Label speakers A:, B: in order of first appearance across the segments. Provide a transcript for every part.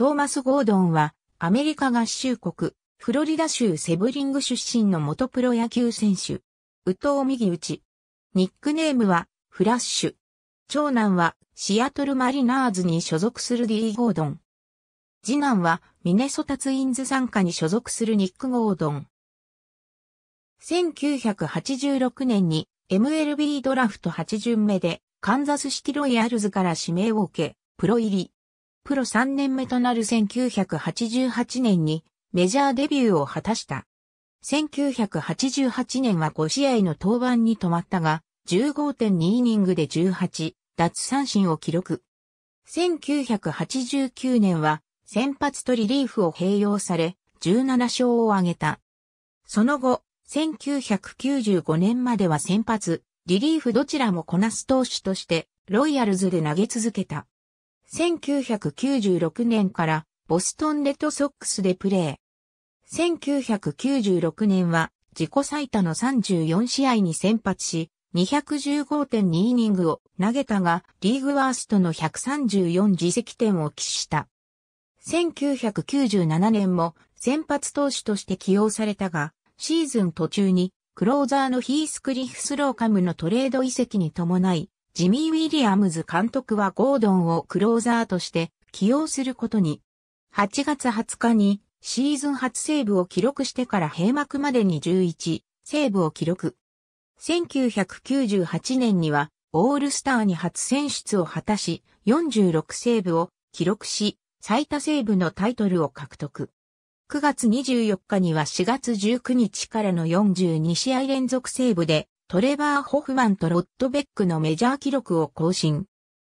A: トーマス・ゴードンは、アメリカ合衆国、フロリダ州セブリング出身の元プロ野球選手。宇藤右打ニックネームは、フラッシュ。長男は、シアトルマリナーズに所属する D・ ゴードン。次男は、ミネソタツインズ参加に所属するニック・ゴードン。1986年に MLB ドラフト8巡目でカンザスシティロイヤルズから指名を受け、プロ入り。プロ3年目となる1988年にメジャーデビューを果たした。1988年は5試合の登板に止まったが、15.2イニングで18、奪三振を記録。1989年は先発とリリーフを併用され、17勝を挙げた。その後、1995年までは先発、リリーフどちらもこなす投手として、ロイヤルズで投げ続けた。1996年からボストンレッドソックスでプレー。1996年は自己最多の34試合に先発し、215.2イニングを投げたが、リーグワーストの134自責点を喫した。1997年も先発投手として起用されたが、シーズン途中にクローザーのヒースクリフスローカムのトレード移籍に伴い、ジミー・ウィリアムズ監督はゴードンをクローザーとして起用することに。8月20日にシーズン初セーブを記録してから閉幕までに11セーブを記録。1998年にはオールスターに初選出を果たし46セーブを記録し最多セーブのタイトルを獲得。9月24日には4月19日からの42試合連続セーブでトレバー・ホフマンとロッドベックのメジャー記録を更新。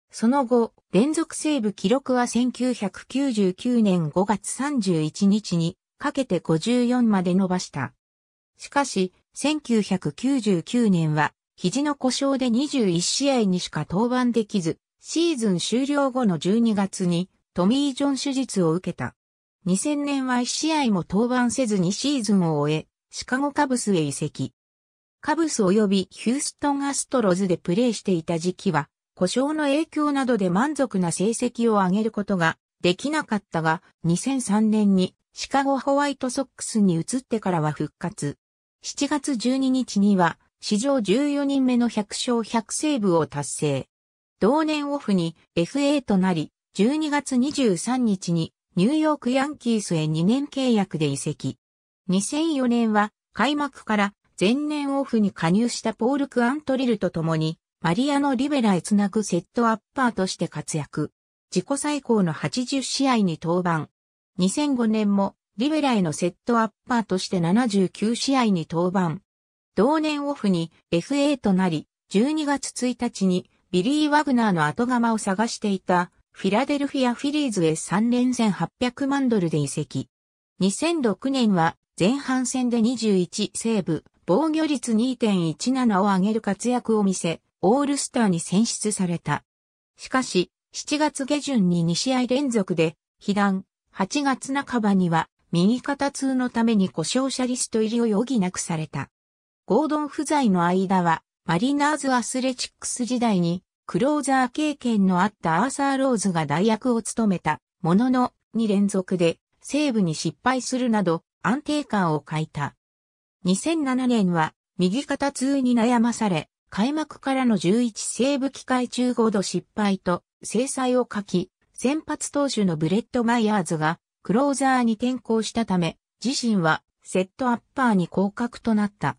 A: その後、連続セーブ記録は1999年5月31日にかけて54まで伸ばした。しかし、1999年は肘の故障で21試合にしか登板できず、シーズン終了後の12月にトミー・ジョン手術を受けた。2000年は1試合も登板せずにシーズンを終え、シカゴカブスへ移籍。カブス及びヒューストンアストロズでプレーしていた時期は、故障の影響などで満足な成績を上げることができなかったが、2003年にシカゴホワイトソックスに移ってからは復活。7月12日には、史上14人目の100勝100セーブを達成。同年オフに FA となり、12月23日にニューヨークヤンキースへ2年契約で移籍。2004年は開幕から前年オフに加入したポール・クアントリルと共に、マリアのリベラへつなぐセットアッパーとして活躍。自己最高の80試合に登板。2005年もリベラへのセットアッパーとして79試合に登板。同年オフに FA となり、12月1日にビリー・ワグナーの後釜を探していたフィラデルフィア・フィリーズへ3連戦800万ドルで移籍。2006年は前半戦で21セーブ、防御率2.17を上げる活躍を見せ、オールスターに選出された。しかし、7月下旬に2試合連続で、被弾、8月半ばには、右肩痛のために故障者リスト入りを余儀なくされた。ゴードン不在の間は、マリナーズアスレチックス時代に、クローザー経験のあったアーサー・ローズが代役を務めた、ものの、2連続で、西部に失敗するなど、安定感を欠いた。2007年は右肩痛に悩まされ、開幕からの11セーブ機会中5度失敗と制裁を書き、先発投手のブレッド・マイヤーズがクローザーに転向したため、自身はセットアッパーに降格となった。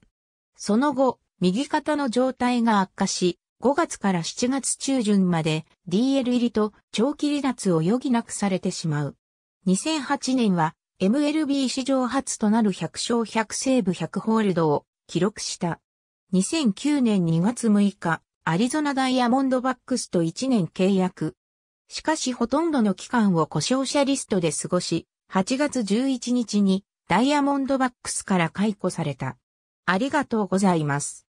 A: その後、右肩の状態が悪化し、5月から7月中旬まで DL 入りと長期離脱を余儀なくされてしまう。2008年は MLB 史上初となる100勝100セーブ100ホールドを記録した。2009年2月6日、アリゾナダイヤモンドバックスと1年契約。しかしほとんどの期間を故障者リストで過ごし、8月11日にダイヤモンドバックスから解雇された。ありがとうございます。